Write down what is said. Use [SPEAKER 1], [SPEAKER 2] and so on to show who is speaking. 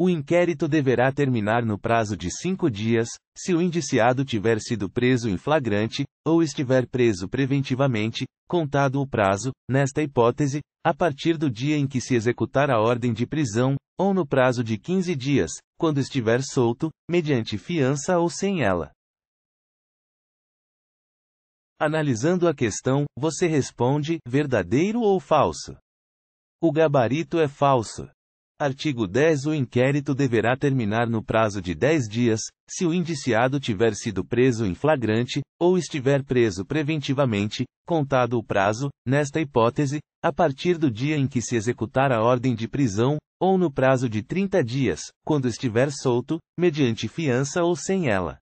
[SPEAKER 1] O inquérito deverá terminar no prazo de cinco dias, se o indiciado tiver sido preso em flagrante, ou estiver preso preventivamente, contado o prazo, nesta hipótese, a partir do dia em que se executar a ordem de prisão, ou no prazo de 15 dias, quando estiver solto, mediante fiança ou sem ela. Analisando a questão, você responde: verdadeiro ou falso? O gabarito é falso. Artigo 10 O inquérito deverá terminar no prazo de 10 dias, se o indiciado tiver sido preso em flagrante, ou estiver preso preventivamente, contado o prazo, nesta hipótese, a partir do dia em que se executar a ordem de prisão, ou no prazo de 30 dias, quando estiver solto, mediante fiança ou sem ela.